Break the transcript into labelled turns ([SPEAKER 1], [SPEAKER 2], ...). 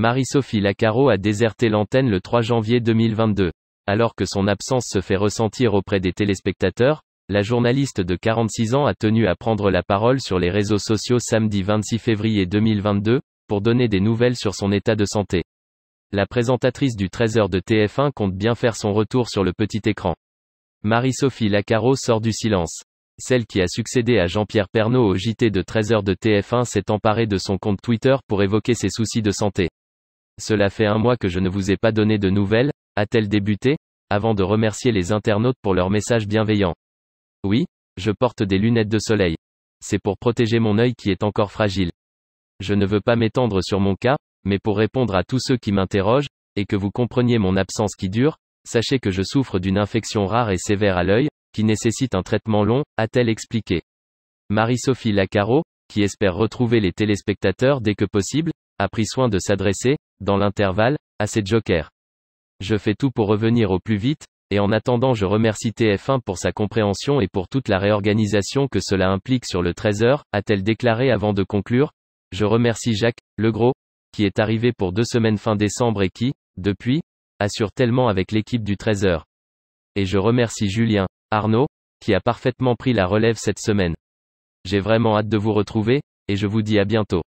[SPEAKER 1] Marie-Sophie Lacaro a déserté l'antenne le 3 janvier 2022. Alors que son absence se fait ressentir auprès des téléspectateurs, la journaliste de 46 ans a tenu à prendre la parole sur les réseaux sociaux samedi 26 février 2022, pour donner des nouvelles sur son état de santé. La présentatrice du 13h de TF1 compte bien faire son retour sur le petit écran. Marie-Sophie Lacaro sort du silence. Celle qui a succédé à Jean-Pierre Pernaud au JT de 13h de TF1 s'est emparée de son compte Twitter pour évoquer ses soucis de santé. Cela fait un mois que je ne vous ai pas donné de nouvelles, a-t-elle débuté, avant de remercier les internautes pour leur message bienveillant. Oui, je porte des lunettes de soleil. C'est pour protéger mon œil qui est encore fragile. Je ne veux pas m'étendre sur mon cas, mais pour répondre à tous ceux qui m'interrogent, et que vous compreniez mon absence qui dure, sachez que je souffre d'une infection rare et sévère à l'œil, qui nécessite un traitement long, a-t-elle expliqué. Marie-Sophie Lacaro, qui espère retrouver les téléspectateurs dès que possible, a pris soin de s'adresser, dans l'intervalle, à ces jokers. Je fais tout pour revenir au plus vite, et en attendant je remercie TF1 pour sa compréhension et pour toute la réorganisation que cela implique sur le 13h, a-t-elle déclaré avant de conclure. Je remercie Jacques, Legros, qui est arrivé pour deux semaines fin décembre et qui, depuis, assure tellement avec l'équipe du 13h. Et je remercie Julien, Arnaud, qui a parfaitement pris la relève cette semaine. J'ai vraiment hâte de vous retrouver, et je vous dis à bientôt.